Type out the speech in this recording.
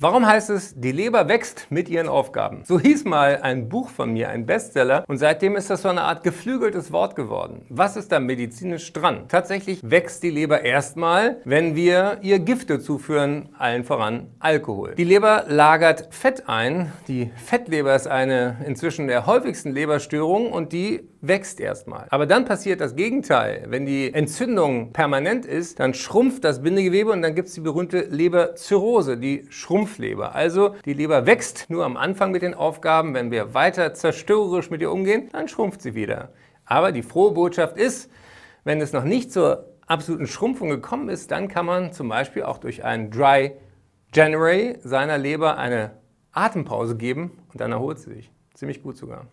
Warum heißt es, die Leber wächst mit ihren Aufgaben? So hieß mal ein Buch von mir, ein Bestseller, und seitdem ist das so eine Art geflügeltes Wort geworden. Was ist da medizinisch dran? Tatsächlich wächst die Leber erstmal, wenn wir ihr Gifte zuführen, allen voran Alkohol. Die Leber lagert Fett ein. Die Fettleber ist eine inzwischen der häufigsten Leberstörungen und die wächst erstmal. Aber dann passiert das Gegenteil. Wenn die Entzündung permanent ist, dann schrumpft das Bindegewebe und dann gibt es die berühmte Leberzirrhose, die Schrumpfleber. Also die Leber wächst nur am Anfang mit den Aufgaben. Wenn wir weiter zerstörerisch mit ihr umgehen, dann schrumpft sie wieder. Aber die frohe Botschaft ist, wenn es noch nicht zur absoluten Schrumpfung gekommen ist, dann kann man zum Beispiel auch durch einen Dry January seiner Leber eine Atempause geben und dann erholt sie sich. Ziemlich gut sogar.